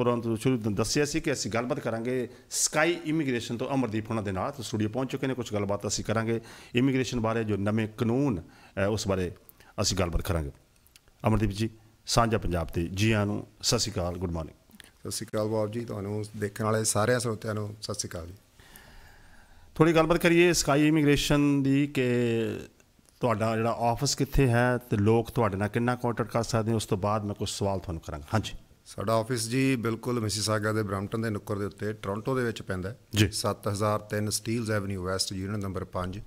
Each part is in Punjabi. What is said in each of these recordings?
ਭੋਰਤਪੁਰੋਂ ਤੋਂ ਸ਼ੁਰੂ ਦੱਸਿਆ ਸੀ ਕਿ ਅਸੀਂ ਗੱਲਬਾਤ ਕਰਾਂਗੇ ਸਕਾਈ ਇਮੀਗ੍ਰੇਸ਼ਨ ਤੋਂ ਅਮਰਦੀਪ ਹੁਣਾਂ ਦੇ ਨਾਲ ਸਟੂਡੀਓ ਪਹੁੰਚ ਚੁੱਕੇ ਨੇ ਕੁਝ ਗੱਲਬਾਤ ਅਸੀਂ ਕਰਾਂਗੇ ਇਮੀਗ੍ਰੇਸ਼ਨ ਬਾਰੇ ਜੋ ਨਵੇਂ ਕਾਨੂੰਨ ਉਸ ਬਾਰੇ ਅਸੀਂ ਗੱਲਬਾਤ ਕਰਾਂਗੇ ਅਮਰਦੀਪ ਜੀ ਸਾਂਝਾ ਪੰਜਾਬ ਤੇ ਜੀ ਆਨ ਨੂੰ ਸਤਿ ਸ਼੍ਰੀ ਅਕਾਲ ਗੁੱਡ ਮਾਰਨਿੰਗ ਸਤਿ ਸ਼੍ਰੀ ਅਕਾਲ ਬਾਬ ਜੀ ਤੁਹਾਨੂੰ ਦੇਖਣ ਵਾਲੇ ਸਾਰੇ ਸਰੋਤਿਆਂ ਨੂੰ ਸਤਿ ਸ਼੍ਰੀ ਅਕਾਲ ਜੀ ਥੋੜੀ ਗੱਲਬਾਤ ਕਰੀਏ ਸਕਾਈ ਇਮੀਗ੍ਰੇਸ਼ਨ ਦੀ ਕਿ ਤੁਹਾਡਾ ਜਿਹੜਾ ਆਫਿਸ ਕਿੱਥੇ ਹੈ ਤੇ ਲੋਕ ਤੁਹਾਡੇ ਨਾਲ ਕਿੰਨਾ ਕੰਟੈਕਟ ਕਰ ਸਕਦੇ ਉਸ ਤੋਂ ਬਾਅਦ ਮੈਂ ਕੁਝ ਸਵਾਲ ਤੁਹਾਨੂੰ ਕਰਾਂਗਾ ਹਾਂਜੀ ਸਾਡਾ ਆਫਿਸ ਜੀ ਬਿਲਕੁਲ ਮਿਸੀਸਾਗਾ ਦੇ ਬ੍ਰਾਮਟਨ ਦੇ ਨੁੱਕਰ ਦੇ ਉੱਤੇ ਟੋਰਾਂਟੋ ਦੇ ਵਿੱਚ ਪੈਂਦਾ ਜੀ 7003 Steeles avenue west unit number 5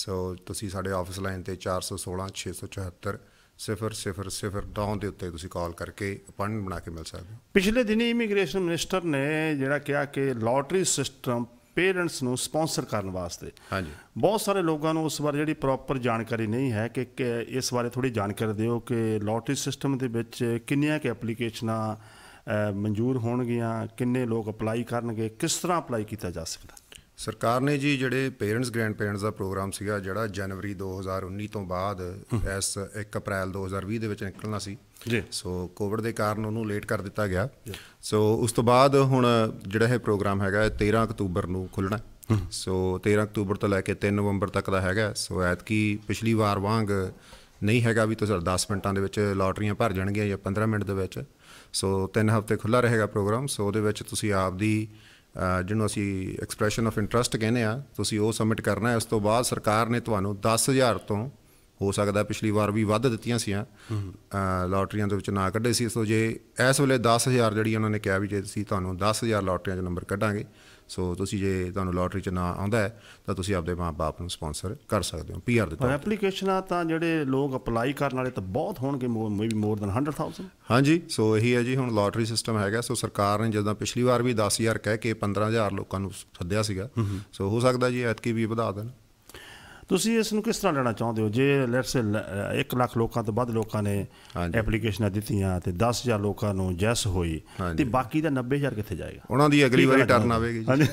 so ਤੁਸੀਂ ਸਾਡੇ ਆਫਿਸ ਲਾਈਨ ਤੇ 416 674 0009 ਦੇ ਉੱਤੇ ਤੁਸੀਂ ਕਾਲ ਕਰਕੇ ਅਪਾਇੰਟਮੈਂਟ ਬਣਾ ਕੇ ਮਿਲ ਸਕਦੇ ਹੋ ਪਿਛਲੇ ਦਿਨੀ ਇਮੀਗ੍ਰੇਸ਼ਨ ਮਿਨਿਸਟਰ ਨੇ ਜਿਹੜਾ ਕਿਹਾ ਕਿ ਲਾਟਰੀ ਸਿਸਟਮ ਪੇਰੈਂਟਸ ਨੂੰ ਸਪਾਂਸਰ ਕਰਨ ਵਾਸਤੇ ਹਾਂਜੀ ਬਹੁਤ ਸਾਰੇ ਲੋਕਾਂ ਨੂੰ ਉਸ ਬਾਰੇ ਜਿਹੜੀ ਪ੍ਰੋਪਰ ਜਾਣਕਾਰੀ ਨਹੀਂ ਹੈ ਕਿ ਇਸ ਬਾਰੇ ਥੋੜੀ ਜਾਣਕਾਰੀ ਦਿਓ ਕਿ ਲੋਟਰੀ ਸਿਸਟਮ ਦੇ ਵਿੱਚ ਕਿੰਨੀਆਂ ਕਿ ਐਪਲੀਕੇਸ਼ਨਾਂ ਮਨਜ਼ੂਰ ਹੋਣਗੀਆਂ ਕਿੰਨੇ ਲੋਕ ਅਪਲਾਈ ਕਰਨਗੇ ਕਿਸ ਤਰ੍ਹਾਂ ਅਪਲਾਈ ਕੀਤਾ ਜਾ ਸਕਦਾ ਸਰਕਾਰ ਨੇ ਜੀ ਜਿਹੜੇ ਪੇਰੈਂਟਸ ਗ੍ਰੈਂਡ ਪੇਰੈਂਟਸ ਦਾ ਪ੍ਰੋਗਰਾਮ ਸੀਗਾ ਜਿਹੜਾ ਜਨਵਰੀ 2019 ਤੋਂ ਬਾਅਦ ਇਸ 1 ਅਪ੍ਰੈਲ 2020 ਦੇ ਵਿੱਚ ਨਿਕਲਣਾ ਸੀ ਜੀ ਸੋ ਕੋਵਿਡ ਦੇ ਕਾਰਨ ਉਹਨੂੰ ਲੇਟ ਕਰ ਦਿੱਤਾ ਗਿਆ ਸੋ ਉਸ ਤੋਂ ਬਾਅਦ ਹੁਣ ਜਿਹੜਾ ਇਹ ਪ੍ਰੋਗਰਾਮ ਹੈਗਾ 13 ਅਕਤੂਬਰ ਨੂੰ ਖੁੱਲਣਾ ਸੋ 13 ਅਕਤੂਬਰ ਤੋਂ ਲੈ ਕੇ 3 ਨਵੰਬਰ ਤੱਕ ਦਾ ਹੈਗਾ ਸੋ ਐਤਕੀ ਪਿਛਲੀ ਵਾਰ ਵਾਂਗ ਨਹੀਂ ਹੈਗਾ ਵੀ ਤੁਸੀਂ 10 ਮਿੰਟਾਂ ਦੇ ਵਿੱਚ ਲਾਟਰੀਆਂ ਭਰ ਜਾਣਗੀਆਂ ਜਾਂ 15 ਮਿੰਟ ਦੇ ਵਿੱਚ ਸੋ 3 ਹਫ਼ਤੇ ਖੁੱਲਾ ਰਹੇਗਾ ਪ੍ਰੋਗਰਾਮ ਸੋ ਉਹਦੇ ਵਿੱਚ ਤੁਸੀਂ ਆਪ ਦੀ ਜਿਹਨੂੰ ਅਸੀਂ ਐਕਸਪ੍ਰੈਸ਼ਨ ਆਫ ਇੰਟਰਸਟ ਕਹਿੰਦੇ ਆ ਤੁਸੀਂ ਉਹ ਸਬਮਿਟ ਕਰਨਾ ਹੈ ਉਸ ਤੋਂ ਬਾਅਦ ਸਰਕਾਰ ਨੇ ਤੁਹਾਨੂੰ 10000 ਤੋਂ ਹੋ ਸਕਦਾ ਪਿਛਲੀ ਵਾਰ ਵੀ ਵੱਧ ਦਿੱਤੀਆਂ ਸੀਆਂ ਲਾਟਰੀਆਂ ਦੇ ਵਿੱਚ ਨਾ ਕੱਢੇ ਸੀ ਸੋ ਜੇ ਇਸ ਵੇਲੇ 10000 ਜਿਹੜੀ ਉਹਨਾਂ ਨੇ ਕਿਹਾ ਵੀ ਜੇ ਤੁਸੀਂ ਤੁਹਾਨੂੰ 10000 ਲਾਟਰੀਆਂ 'ਚ ਨੰਬਰ ਕੱਢਾਂਗੇ ਸੋ ਤੁਸੀਂ ਜੇ ਤੁਹਾਨੂੰ ਲੋਟਰੀ 'ਚ ਨਾ ਆਉਂਦਾ ਤਾਂ ਤੁਸੀਂ ਆਪਦੇ ਮਾਪੇ ਨੂੰ ਸਪான்ਸਰ ਕਰ ਸਕਦੇ ਹੋ ਪੀਆਰ ਦੇ ਤੌਰ ਤੇ ਐਪਲੀਕੇਸ਼ਨਾਂ ਤਾਂ ਜਿਹੜੇ ਲੋਕ ਅਪਲਾਈ ਕਰਨ ਵਾਲੇ ਤਾਂ ਬਹੁਤ ਹੋਣਗੇ ਮੇਬੀ ਮੋਰ ਦਨ 100000 ਹਾਂਜੀ ਸੋ ਇਹੀ ਹੈ ਜੀ ਹੁਣ ਲੋਟਰੀ ਸਿਸਟਮ ਹੈਗਾ ਸੋ ਸਰਕਾਰ ਨੇ ਜਦੋਂ ਪਿਛਲੀ ਵਾਰ ਵੀ 10000 ਕਹਿ ਕੇ 15000 ਲੋਕਾਂ ਨੂੰ ਸੱਦਿਆ ਸੀਗਾ ਸੋ ਹੋ ਸਕਦਾ ਜੀ ਐਤਕੀ ਵੀ ਵਧਾ ਦੇਣ ਤੁਸੀਂ ਇਸ ਨੂੰ ਕਿਸ ਤਰ੍ਹਾਂ ਲੈਣਾ ਚਾਹੁੰਦੇ ਹੋ ਜੇ ਲੈਟਸ 1 ਲੱਖ ਲੋਕਾਂ ਤੋਂ ਵੱਧ ਲੋਕਾਂ ਨੇ ਐਪਲੀਕੇਸ਼ਨਾਂ ਦਿੱਤੀਆਂ ਤੇ 10000 ਲੋਕਾਂ ਨੂੰ ਜੈਸ ਹੋਈ ਤੇ ਬਾਕੀ ਦਾ 90000 ਕਿੱਥੇ ਜਾਏਗਾ ਉਹਨਾਂ ਦੀ ਅਗਲੀ ਵਾਰੀ ਟਰਨ ਆਵੇਗੀ ਜੀ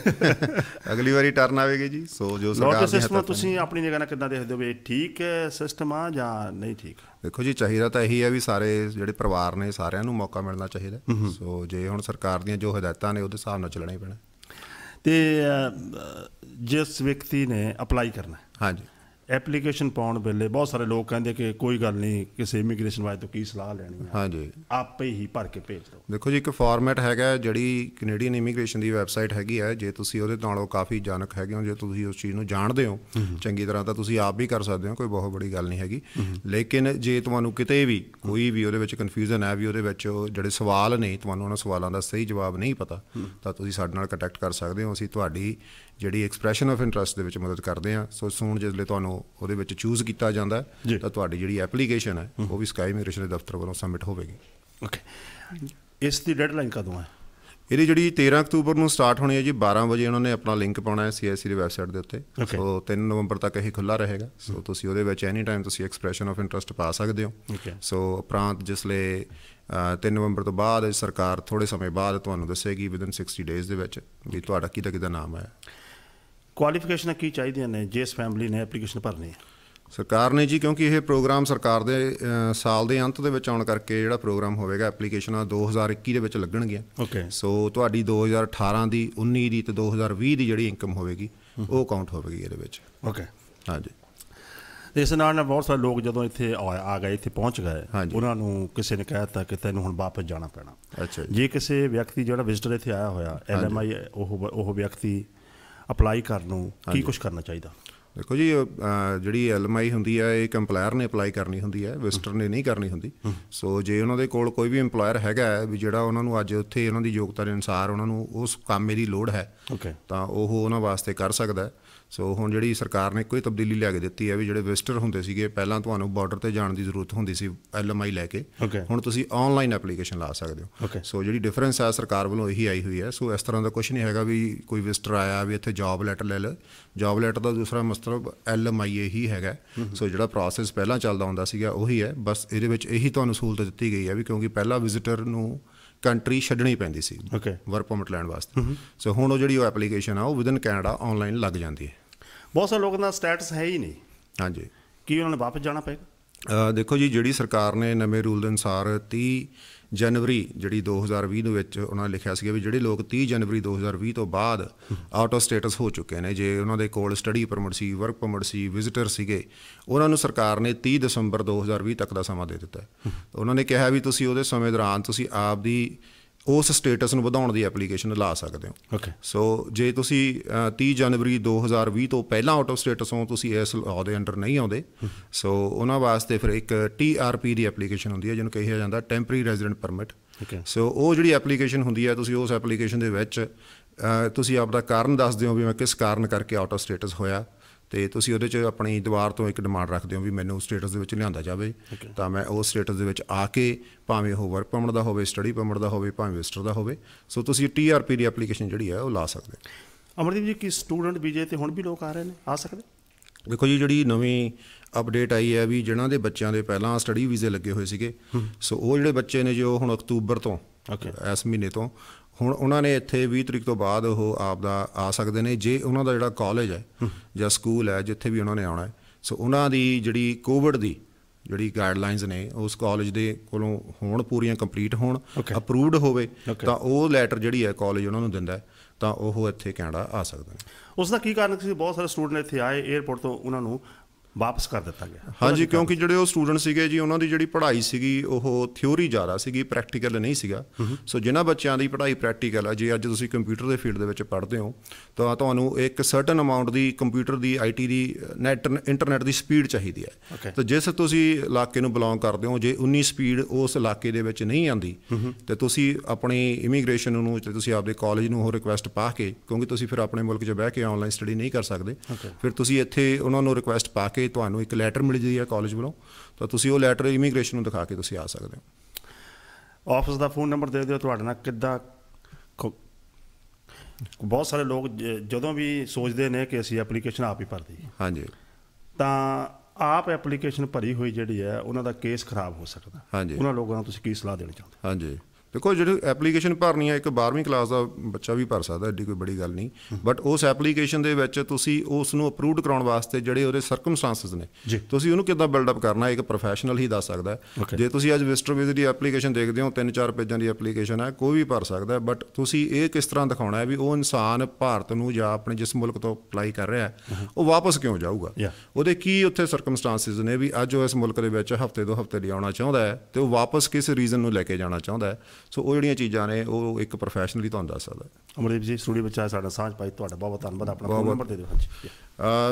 ਅਗਲੀ ਵਾਰੀ ਟਰਨ ਆਵੇਗੀ ਜੀ ਸੋ ਜੋ ਸਰਕਾਰ ਨੇ ਸਿਸਟਮ ਤੁਸੀਂ ਆਪਣੀ ਜਗ੍ਹਾ ਨਾਲ ਕਿੱਦਾਂ ਦੇਖਦੇ ਹੋ ਵੀ ਠੀਕ ਹੈ ਸਿਸਟਮ ਆ ਜਾਂ ਨਹੀਂ ਠੀਕ ਦੇਖੋ ਜੀ ਚਾਹੀਦਾ ਤਾਂ ਇਹੀ ਹੈ ਵੀ ਸਾਰੇ ਜਿਹੜੇ ਪਰਿਵਾਰ ਨੇ ਸਾਰਿਆਂ ਨੂੰ ਮੌਕਾ ਮਿਲਣਾ ਚਾਹੀਦਾ ਸੋ ਜੇ ਹੁਣ ਸਰਕਾਰ ਦੀਆਂ ਜੋ ਹਦਾਇਤਾਂ ਨੇ ਉਹਦੇ ਹਿਸਾਬ ਨਾਲ ਚੱਲਣਾ ਹੀ ਪੈਣਾ ਤੇ ਜਿਸ ਵਿਅਕਤੀ ਨੇ ਅਪਲਾਈ ਕਰਨਾ ਹਾਂਜੀ ਐਪਲੀਕੇਸ਼ਨ ਪਾਉਣ ਵੇਲੇ ਬਹੁਤ ਸਾਰੇ ਲੋਕ ਕਹਿੰਦੇ ਕਿ ਕੋਈ ਗੱਲ ਨਹੀਂ ਕਿਸੇ ਇਮੀਗ੍ਰੇਸ਼ਨ ਵਾਲੇ ਤੋਂ ਕੀ ਸਲਾਹ ਲੈਣੀ ਹੈ ਹਾਂਜੀ ਆਪੇ ਹੀ ਭਰ ਕੇ ਭੇਜ ਦਿਓ ਦੇਖੋ ਜੀ ਇੱਕ ਫਾਰਮੈਟ ਹੈਗਾ ਜਿਹੜੀ ਕੈਨੇਡੀਅਨ ਇਮੀਗ੍ਰੇਸ਼ਨ ਦੀ ਵੈਬਸਾਈਟ ਹੈਗੀ ਹੈ ਜੇ ਤੁਸੀਂ ਉਹਦੇ ਨਾਲੋਂ ਕਾਫੀ ਜਾਣਕ ਹੈਗੇ ਹੋ ਜੇ ਤੁਸੀਂ ਉਸ ਚੀਜ਼ ਨੂੰ ਜਾਣਦੇ ਹੋ ਚੰਗੀ ਤਰ੍ਹਾਂ ਤਾਂ ਤੁਸੀਂ ਆਪ ਵੀ ਕਰ ਸਕਦੇ ਹੋ ਕੋਈ ਬਹੁਤ ਬੜੀ ਗੱਲ ਨਹੀਂ ਹੈਗੀ ਲੇਕਿਨ ਜੇ ਤੁਹਾਨੂੰ ਕਿਤੇ ਵੀ ਕੋਈ ਵੀ ਉਹਦੇ ਵਿੱਚ ਕਨਫਿਊਜ਼ਨ ਹੈ ਵੀ ਉਹਦੇ ਵਿੱਚ ਜਿਹੜੇ ਸਵਾਲ ਨੇ ਤੁਹਾਨੂੰ ਉਹਨਾਂ ਸਵਾਲਾਂ ਦਾ ਸਹੀ ਜਵਾਬ ਨਹੀਂ ਪਤਾ ਤਾਂ ਤੁਸੀਂ ਸਾਡੇ ਨਾਲ ਕੰਟੈਕਟ ਕਰ ਸਕਦੇ ਹੋ ਅਸੀਂ ਤੁਹਾਡੀ ਜਿਹੜੀ ਐਕਸਪ੍ਰੈਸ਼ਨ ਆਫ ਇੰਟਰਸਟ ਦੇ ਵਿੱਚ ਮਦਦ ਕਰਦੇ ਆ ਸੋ ਸੂਨ ਜਿਸ ਲਈ ਤੁਹਾਨੂੰ ਉਹਦੇ ਵਿੱਚ ਚੂਜ਼ ਕੀਤਾ ਜਾਂਦਾ ਤਾਂ ਤੁਹਾਡੀ ਜਿਹੜੀ ਐਪਲੀਕੇਸ਼ਨ ਹੈ ਉਹ ਵੀ ਸਕਾਈ ਇਮੀਗ੍ਰੇਸ਼ਨ ਦੇ ਦਫ਼ਤਰ ਵੱਲੋਂ ਸਬਮਿਟ ਹੋਵੇਗੀ ਓਕੇ ਇਸ ਦੀ ਡੈਡਲਾਈਨ ਕਦੋਂ ਹੈ ਇਹਦੀ ਜਿਹੜੀ 13 ਅਕਤੂਬਰ ਨੂੰ ਸਟਾਰਟ ਹੋਣੀ ਹੈ ਜੀ 12 ਵਜੇ ਉਹਨਾਂ ਨੇ ਆਪਣਾ ਲਿੰਕ ਪਾਉਣਾ ਹੈ ਸੀਆਈਸੀ ਦੀ ਵੈਬਸਾਈਟ ਦੇ ਉੱਤੇ ਸੋ 3 ਨਵੰਬਰ ਤੱਕ ਇਹ ਖੁੱਲਾ ਰਹੇਗਾ ਸੋ ਤੁਸੀਂ ਉਹਦੇ ਵਿੱਚ ਐਨੀ ਟਾਈਮ ਤੁਸੀਂ ਐਕਸਪ੍ਰੈਸ਼ਨ ਆਫ ਇੰਟਰਸਟ ਪਾ ਸਕਦੇ ਹੋ ਸੋ ਉਪਰੰਤ ਜਿਸ ਲਈ 3 ਨਵੰਬਰ ਤੋਂ ਬਾਅਦ ਸਰਕਾਰ ਥੋੜੇ ਸਮੇਂ ਬਾਅਦ ਤੁਹਾਨੂੰ ਦੱਸੇਗੀ ਵਿਦਨ 60 ਡੇਜ਼ ਦੇ ਵਿੱਚ ਵੀ ਤੁਹਾਡਾ ਕਿਹਦਾ ਕਿਹਦਾ ਨਾਮ ਹੈ ਕੁਆਲੀਫਿਕੇਸ਼ਨਾਂ ਕੀ ਚਾਹੀਦੀਆਂ ਨੇ ਜਿਸ ਫੈਮਿਲੀ ਨੇ ਐਪਲੀਕੇਸ਼ਨ ਭਰਨੀ ਹੈ ਸਰਕਾਰ ਨੇ ਜੀ ਕਿਉਂਕਿ ਇਹ ਪ੍ਰੋਗਰਾਮ ਸਰਕਾਰ ਦੇ ਸਾਲ ਦੇ ਅੰਤ ਦੇ ਵਿੱਚ ਆਉਣ ਕਰਕੇ ਜਿਹੜਾ ਪ੍ਰੋਗਰਾਮ ਹੋਵੇਗਾ ਐਪਲੀਕੇਸ਼ਨਾਂ 2021 ਦੇ ਵਿੱਚ ਲੱਗਣਗੀਆਂ ਓਕੇ ਸੋ ਤੁਹਾਡੀ 2018 ਦੀ 19 ਦੀ ਤੇ 2020 ਦੀ ਜਿਹੜੀ ਇਨਕਮ ਹੋਵੇਗੀ ਉਹ ਕਾਊਂਟ ਹੋਵੇਗੀ ਇਹਦੇ ਵਿੱਚ ਓਕੇ ਹਾਂਜੀ ਇਸ ਨਾਲ ਨਾ ਬਹੁਤ ਸਾਰੇ ਲੋਕ ਜਦੋਂ ਇੱਥੇ ਆ ਗਏ ਇੱਥੇ ਪਹੁੰਚ ਗਏ ਉਹਨਾਂ ਨੂੰ ਕਿਸੇ ਨੇ ਕਹਿਤਾ ਕਿ ਤੈਨੂੰ ਹੁਣ ਵਾਪਸ ਜਾਣਾ ਪੈਣਾ ਅੱਛਾ ਜੇ ਕਿਸੇ ਵਿਅਕਤੀ ਜਿਹੜਾ ਵਿਜ਼ਟਰ ਇੱਥੇ ਆਇਆ ਹੋਇਆ ਐਲਐਮਆਈ ਉਹ ਉਹ ਵਿਅਕਤੀ ਅਪਲਾਈ ਕਰਨ ਨੂੰ ਕੀ ਕੁਝ ਕਰਨਾ ਚਾਹੀਦਾ ਦੇਖੋ ਜੀ ਜਿਹੜੀ ਐਲਐਮਆਈ ਹੁੰਦੀ ਹੈ ਇਹ ਕੰਪਲਾਇਰ ਨੇ ਅਪਲਾਈ ਕਰਨੀ ਹੁੰਦੀ ਹੈ ਵਿਜ਼ਟਰ ਨੇ ਨਹੀਂ ਕਰਨੀ ਹੁੰਦੀ ਸੋ ਜੇ ਉਹਨਾਂ ਦੇ ਕੋਲ ਕੋਈ ਵੀ EMPLOYER ਹੈਗਾ ਵੀ ਜਿਹੜਾ ਉਹਨਾਂ ਨੂੰ ਅੱਜ ਉੱਥੇ ਉਹਨਾਂ ਦੀ ਯੋਗਤਾ ਦੇ ਅਨੁਸਾਰ ਉਹਨਾਂ ਨੂੰ ਉਸ ਕੰਮੇ ਦੀ ਲੋੜ ਹੈ ਤਾਂ ਉਹ ਉਹਨਾਂ ਵਾਸਤੇ ਕਰ ਸਕਦਾ ਹੈ ਸੋ ਹੁਣ ਜਿਹੜੀ ਸਰਕਾਰ ਨੇ ਕੋਈ ਤਬਦੀਲੀ ਲਿਆ ਕੇ ਦਿੱਤੀ ਹੈ ਵੀ ਜਿਹੜੇ ਵਿਜ਼ਟਰ ਹੁੰਦੇ ਸੀਗੇ ਪਹਿਲਾਂ ਤੁਹਾਨੂੰ ਬਾਰਡਰ ਤੇ ਜਾਣ ਦੀ ਜ਼ਰੂਰਤ ਹੁੰਦੀ ਸੀ ਐਲਐਮਆਈ ਲੈ ਕੇ ਹੁਣ ਤੁਸੀਂ ਆਨਲਾਈਨ ਐਪਲੀਕੇਸ਼ਨ ਲਾ ਸਕਦੇ ਹੋ ਸੋ ਜਿਹੜੀ ਡਿਫਰੈਂਸ ਹੈ ਸਰਕਾਰ ਵੱਲੋਂ ਇਹੀ ਆਈ ਹੋਈ ਹੈ ਸੋ ਇਸ ਤਰ੍ਹਾਂ ਦਾ ਕੁਝ ਨਹੀਂ ਹੈਗਾ ਵੀ ਕੋਈ ਵਿਜ਼ਟਰ ਆਇਆ ਵੀ ਇੱਥੇ ਜੌਬ ਲੈਟਰ ਲੈ ਲੈ ਜੌਬ ਲੈਟਰ ਦਾ ਦੂਸਰਾ ਮਤਲਬ ਐਲਐਮਆਈ ਇਹੀ ਹੈਗਾ ਸੋ ਜਿਹੜਾ ਪ੍ਰੋਸੈਸ ਪਹਿਲਾਂ ਚੱਲਦਾ ਹੁੰਦਾ ਸੀਗਾ ਉਹੀ ਹੈ ਬਸ ਇਹਦੇ ਵਿੱਚ ਇਹੀ ਤੁਹਾਨੂੰ ਸਹੂਲਤ ਦਿੱਤੀ ਗਈ ਹੈ ਵੀ ਕਿਉਂਕਿ ਪਹਿਲਾਂ ਵਿਜ਼ਟਰ ਨੂੰ ਕੰਟਰੀ ਛੱਡਣੀ ਪੈਂਦੀ ਸੀ ਵਰਕ ਪਰਮਿਟ ਲੈਣ ਵਾਸਤੇ ਸੋ ਹੁਣ ਉਹ ਜਿਹੜੀ ਉਹ ਐਪਲੀਕੇਸ਼ਨ ਆ ਉਹ ਵਿਦਨ ਕੈਨੇਡਾ ਆਨਲਾਈਨ ਲੱਗ ਜਾਂਦੀ ਹੈ ਬਹੁਤ ਸਾਰੇ ਲੋਕਾਂ ਦਾ ਸਟੇਟਸ ਹੈ ਹੀ ਨਹੀਂ ਹਾਂਜੀ ਕੀ ਉਹਨਾਂ ਨੇ ਵਾਪਸ ਜਾਣਾ ਪਏਗਾ ਦੇਖੋ ਜੀ ਜਿਹੜੀ ਸਰਕਾਰ ਨੇ ਨਵੇਂ ਰੂਲ ਦੇ ਅਨਸਾਰ 30 ਜਨਵਰੀ ਜਿਹੜੀ 2020 ਨੂੰ ਵਿੱਚ ਉਹਨਾਂ ਨੇ ਲਿਖਿਆ ਸੀਗਾ ਵੀ ਜਿਹੜੇ ਲੋਕ 30 ਜਨਵਰੀ 2020 ਤੋਂ ਬਾਅਦ ਆਊਟ ਆਫ ਸਟੇਟਸ ਹੋ ਚੁੱਕੇ ਨੇ ਜੇ ਉਹਨਾਂ ਦੇ ਕੋਲ ਸਟੱਡੀ ਪਰਮਿਟ ਸੀ ਵਰਕ ਪਰਮਿਟ ਸੀ ਵਿਜ਼ਿਟਰ ਸੀਗੇ ਉਹਨਾਂ ਨੂੰ ਸਰਕਾਰ ਨੇ 30 ਦਸੰਬਰ 2020 ਤੱਕ ਦਾ ਸਮਾਂ ਦੇ ਦਿੱਤਾ ਉਹਨਾਂ ਨੇ ਕਿਹਾ ਵੀ ਤੁਸੀਂ ਉਹਦੇ ਸਮੇਂ ਦੌਰਾਨ ਤੁਸੀਂ ਆਪ ਦੀ ਉਸ ਸਟੇਟਸ ਨੂੰ ਵਧਾਉਣ ਦੀ ਐਪਲੀਕੇਸ਼ਨ ਲਾ ਸਕਦੇ ਹੋ ਓਕੇ ਸੋ ਜੇ ਤੁਸੀਂ 30 ਜਨਵਰੀ 2020 ਤੋਂ ਪਹਿਲਾਂ ਆਊਟ ਆਫ ਸਟੇਟਸ ਹੋ ਤੁਸੀਂ ਇਸ ਲਾਅ ਦੇ ਅੰਡਰ ਨਹੀਂ ਆਉਂਦੇ ਸੋ ਉਹਨਾਂ ਵਾਸਤੇ ਫਿਰ ਇੱਕ ਟੀਆਰਪੀ ਦੀ ਐਪਲੀਕੇਸ਼ਨ ਹੁੰਦੀ ਹੈ ਜਿਹਨੂੰ ਕਿਹਾ ਜਾਂਦਾ ਟੈਂਪਰੇਰੀ ਰੈਜ਼ੀਡੈਂਟ ਪਰਮਿਟ ਸੋ ਉਹ ਜਿਹੜੀ ਐਪਲੀਕੇਸ਼ਨ ਹੁੰਦੀ ਹੈ ਤੁਸੀਂ ਉਸ ਐਪਲੀਕੇਸ਼ਨ ਦੇ ਵਿੱਚ ਤੁਸੀਂ ਆਪ ਦਾ ਕਾਰਨ ਦੱਸਦੇ ਹੋ ਵੀ ਮੈਂ ਕਿਸ ਕਾਰਨ ਕਰਕੇ ਆਊਟ ਆਫ ਸਟੇਟਸ ਹੋਇਆ ਤੇ ਤੁਸੀਂ ਉਹਦੇ 'ਚ ਆਪਣੀ ਦੁਆਰ ਤੋਂ ਇੱਕ ਡਿਮਾਂਡ ਰੱਖਦੇ ਹੋ ਵੀ ਮੈਨੂੰ ਸਟੇਟਸ ਦੇ ਵਿੱਚ ਲਿਆਂਦਾ ਜਾਵੇ ਤਾਂ ਮੈਂ ਉਹ ਸਟੇਟਸ ਦੇ ਵਿੱਚ ਆ ਕੇ ਭਾਵੇਂ ਉਹ ਵਰਕ ਪਰਮਿਟ ਦਾ ਹੋਵੇ ਸਟੱਡੀ ਪਰਮਿਟ ਦਾ ਹੋਵੇ ਭਾਵੇਂ ਵਿਜ਼ਟਰ ਦਾ ਹੋਵੇ ਸੋ ਤੁਸੀਂ ਟੀਆਰਪੀ ਦੀ ਐਪਲੀਕੇਸ਼ਨ ਜਿਹੜੀ ਹੈ ਉਹ ਲਾ ਸਕਦੇ ਅਮਰਦੀਪ ਜੀ ਕੀ ਸਟੂਡੈਂਟ ਵੀਜ਼ੇ ਤੇ ਹੁਣ ਵੀ ਲੋਕ ਆ ਰਹੇ ਨੇ ਆ ਸਕਦੇ ਦੇਖੋ ਜੀ ਜਿਹੜੀ ਨਵੀਂ ਅਪਡੇਟ ਆਈ ਹੈ ਵੀ ਜਿਨ੍ਹਾਂ ਦੇ ਬੱਚਿਆਂ ਦੇ ਪਹਿਲਾਂ ਸਟੱਡੀ ਵੀਜ਼ੇ ਲੱਗੇ ਹੋਏ ਸੀਗੇ ਸੋ ਉਹ ਜਿਹੜੇ ਬੱਚੇ ਨੇ ਜੋ ਹੁਣ ਅਕਤੂਬਰ ਤੋਂ ਇਸ ਮਹੀਨੇ ਤੋਂ ਹੁਣ ਉਹਨਾਂ ਨੇ ਇੱਥੇ 20 ਤਰੀਕ ਤੋਂ ਬਾਅਦ ਉਹ ਆਪ ਦਾ ਆ ਸਕਦੇ ਨੇ ਜੇ ਉਹਨਾਂ ਦਾ ਜਿਹੜਾ ਕਾਲਜ ਹੈ ਜਾਂ ਸਕੂਲ ਹੈ ਜਿੱਥੇ ਵੀ ਉਹਨਾਂ ਨੇ ਆਉਣਾ ਹੈ ਸੋ ਉਹਨਾਂ ਦੀ ਜਿਹੜੀ ਕੋਵਿਡ ਦੀ ਜਿਹੜੀ ਗਾਈਡਲਾਈਨਸ ਨੇ ਉਸ ਕਾਲਜ ਦੇ ਕੋਲੋਂ ਹੋਣ ਪੂਰੀਆਂ ਕੰਪਲੀਟ ਹੋਣ ਅਪਰੂਵਡ ਹੋਵੇ ਤਾਂ ਉਹ ਲੈਟਰ ਜਿਹੜੀ ਹੈ ਕਾਲਜ ਉਹਨਾਂ ਨੂੰ ਦਿੰਦਾ ਤਾਂ ਉਹ ਇੱਥੇ ਕੈਨੇਡਾ ਆ ਸਕਦੇ ਨੇ ਉਸ ਦਾ ਕੀ ਕਾਰਨ ਸੀ ਬਹੁਤ ਸਾਰੇ ਸਟੂਡੈਂਟ ਇੱਥੇ ਆਏ 에어ਪੋਰਟ ਤੋਂ ਉਹਨਾਂ ਨੂੰ ਵਾਪਸ ਕਰ ਦਿੱਤਾ ਗਿਆ ਹਾਂਜੀ ਕਿਉਂਕਿ ਜਿਹੜੇ ਉਹ ਸਟੂਡੈਂਟ ਸੀਗੇ ਜੀ ਉਹਨਾਂ ਦੀ ਜਿਹੜੀ ਪੜ੍ਹਾਈ ਸੀਗੀ ਉਹ ਥਿਉਰੀ ਜ਼ਿਆਦਾ ਸੀਗੀ ਪ੍ਰੈਕਟੀਕਲ ਨਹੀਂ ਸੀਗਾ ਸੋ ਜਿਨ੍ਹਾਂ ਬੱਚਿਆਂ ਦੀ ਪੜ੍ਹਾਈ ਪ੍ਰੈਕਟੀਕਲ ਹੈ ਜੇ ਅੱਜ ਤੁਸੀਂ ਕੰਪਿਊਟਰ ਦੇ ਫੀਲਡ ਦੇ ਵਿੱਚ ਪੜ੍ਹਦੇ ਹੋ ਤਾਂ ਤੁਹਾਨੂੰ ਇੱਕ ਸਰਟਨ ਅਮਾਉਂਟ ਦੀ ਕੰਪਿਊਟਰ ਦੀ ਆਈਟੀ ਦੀ ਨੈਟ ਇੰਟਰਨੈਟ ਦੀ ਸਪੀਡ ਚਾਹੀਦੀ ਹੈ ਤਾਂ ਜਿਸ ਤੁਸੀਂ ਇਲਾਕੇ ਨੂੰ ਬਿਲੋਂਗ ਕਰਦੇ ਹੋ ਜੇ 19 ਸਪੀਡ ਉਸ ਇਲਾਕੇ ਦੇ ਵਿੱਚ ਨਹੀਂ ਆਂਦੀ ਤੇ ਤੁਸੀਂ ਆਪਣੀ ਇਮੀਗ੍ਰੇਸ਼ਨ ਨੂੰ ਤੇ ਤੁਸੀਂ ਆਪਦੇ ਕਾਲਜ ਨੂੰ ਉਹ ਰਿਕੁਐਸਟ ਪਾ ਕੇ ਕਿਉਂਕਿ ਤੁਸੀਂ ਫਿਰ ਆਪਣੇ ਮੁਲਕ 'ਚ ਬਹਿ ਕੇ ਆਨਲਾਈਨ ਸਟੱਡੀ ਨਹੀਂ ਕਰ ਸਕਦੇ ਫਿਰ ਤੁਸੀਂ ਇੱਥੇ ਉਹਨਾਂ ਨੂੰ ਰਿਕੁਐਸਟ ਪਾ ਕੇ ਤੁਹਾਨੂੰ ਇੱਕ ਲੈਟਰ ਮਿਲ ਜਾਈਏ ਹੈ ਕਾਲਜ ਵੱਲੋਂ ਤਾਂ ਤੁਸੀਂ ਉਹ ਲੈਟਰ ਇਮੀਗ੍ਰੇਸ਼ਨ ਨੂੰ ਦਿਖਾ ਕੇ ਤੁਸੀਂ ਆ ਸਕਦੇ ਹੋ ਆਫਿਸ ਦਾ ਫੋਨ ਨੰਬਰ ਦੇ ਦਿਓ ਤੁਹਾਡੇ ਨਾਲ ਕਿੱਦਾਂ ਬਹੁਤ ਸਾਰੇ ਲੋਕ ਜਦੋਂ ਵੀ ਸੋਚਦੇ ਨੇ ਕਿ ਅਸੀਂ ਐਪਲੀਕੇਸ਼ਨ ਆਪ ਹੀ ਭਰ ਦਈਏ ਹਾਂਜੀ ਤਾਂ ਆਪ ਐਪਲੀਕੇਸ਼ਨ ਭਰੀ ਹੋਈ ਜਿਹੜੀ ਹੈ ਉਹਨਾਂ ਦਾ ਕੇਸ ਖਰਾਬ ਹੋ ਸਕਦਾ ਹਾਂਜੀ ਉਹਨਾਂ ਲੋਕਾਂ ਨੂੰ ਤੁਸੀਂ ਕੀ ਸਲਾਹ ਦੇਣੀ ਚਾਹੁੰਦੇ ਹਾਂਜੀ ਦੇਖੋ ਜਿਹੜੀ ਐਪਲੀਕੇਸ਼ਨ ਭਰਨੀ ਹੈ ਇੱਕ 12ਵੀਂ ਕਲਾਸ ਦਾ ਬੱਚਾ ਵੀ ਭਰ ਸਕਦਾ ਐਡੀ ਕੋਈ ਬੜੀ ਗੱਲ ਨਹੀਂ ਬਟ ਉਸ ਐਪਲੀਕੇਸ਼ਨ ਦੇ ਵਿੱਚ ਤੁਸੀਂ ਉਸ ਨੂੰ ਅਪਰੂਵਡ ਕਰਾਉਣ ਵਾਸਤੇ ਜਿਹੜੇ ਉਹਦੇ ਸਰਕਮਸਟੈਂਸਸ ਨੇ ਤੁਸੀਂ ਉਹਨੂੰ ਕਿੱਦਾਂ ਬਿਲਡ ਅਪ ਕਰਨਾ ਇੱਕ ਪ੍ਰੋਫੈਸ਼ਨਲ ਹੀ ਦੱਸ ਸਕਦਾ ਜੇ ਤੁਸੀਂ ਅੱਜ ਵਿਸਟਰ ਵੀਜ਼ੇ ਦੀ ਐਪਲੀਕੇਸ਼ਨ ਦੇਖਦੇ ਹੋ 3-4 ਪੇਜਾਂ ਦੀ ਐਪਲੀਕੇਸ਼ਨ ਹੈ ਕੋਈ ਵੀ ਭਰ ਸਕਦਾ ਬਟ ਤੁਸੀਂ ਇਹ ਕਿਸ ਤਰ੍ਹਾਂ ਦਿਖਾਉਣਾ ਹੈ ਵੀ ਉਹ ਇਨਸਾਨ ਭਾਰਤ ਨੂੰ ਜਾਂ ਆਪਣੇ ਜਿਸ ਮੁਲਕ ਤੋਂ ਅਪਲਾਈ ਕਰ ਰਿਹਾ ਹੈ uh-huh। ਉਹ ਵਾਪਸ ਕਿਉਂ ਜਾਊਗਾ ਉਹਦੇ ਕੀ ਉੱਥੇ ਸਰਕਮਸਟੈਂਸਸ ਨੇ ਵੀ ਅੱਜ ਉਹ ਇਸ ਮੁਲਕ ਦੇ ਵਿੱਚ ਹਫ਼ਤੇ ਦੋ ਹਫ਼ਤੇ ਲਈ ਆਉਣਾ ਚਾਹੁੰਦਾ ਹੈ ਤੇ ਉਹ ਵਾਪਸ ਕਿਸ ਰੀਜ਼ਨ ਨੂੰ ਲੈ ਕੇ ਜਾਣਾ ਚਾਹੁੰਦਾ ਹੈ ਸੋ ਉਹ ਜਿਹੜੀਆਂ ਚੀਜ਼ਾਂ ਨੇ ਉਹ ਇੱਕ ਪ੍ਰੋਫੈਸ਼ਨਲੀ ਤੁਹਾਨੂੰ ਦੱਸ ਸਕਦਾ ਅਮਰਦੀਪ ਜੀ ਸਟੂਡੀਓ ਵਿੱਚ ਆਇਆ ਸਾਡਾ ਸਾਂਝ ਪਾਈ ਤੁਹਾਡਾ ਬਹੁਤ ਬਹੁਤ ਧੰਨਵਾਦ ਆਪਣਾ ਫੋਨ ਨੰਬਰ ਦੇ ਦਿਓ ਹਾਂਜੀ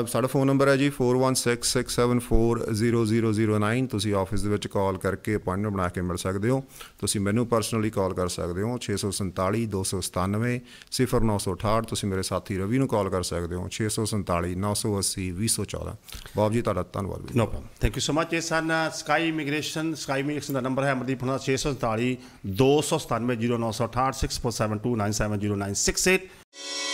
ਸਾਡਾ ਫੋਨ ਨੰਬਰ ਹੈ ਜੀ 4166740009 ਤੁਸੀਂ ਆਫਿਸ ਦੇ ਵਿੱਚ ਕਾਲ ਕਰਕੇ ਅਪਾਇੰਟਮੈਂਟ ਬਣਾ ਕੇ ਮਿਲ ਸਕਦੇ ਹੋ ਤੁਸੀਂ ਮੈਨੂੰ ਪਰਸਨਲੀ ਕਾਲ ਕਰ ਸਕਦੇ ਹੋ 6472970968 ਤੁਸੀਂ ਮੇਰੇ ਸਾਥੀ ਰਵੀ ਨੂੰ ਕਾਲ ਕਰ ਸਕਦੇ ਹੋ 6479802014 ਬਾਬ ਜੀ ਤੁਹਾਡਾ ਧੰਨਵਾਦ no problem thank you so much ਇਹ ਸਨ ਸਕਾਈ ਇਮੀਗ੍ਰੇਸ਼ਨ ਸਕਾਈ ਇਮੀਗ੍ਰੇਸ਼ਨ ਦਾ ਨੰਬਰ ਹੈ ਅਮਰਦੀਪ ਹੁਣਾ 6472970968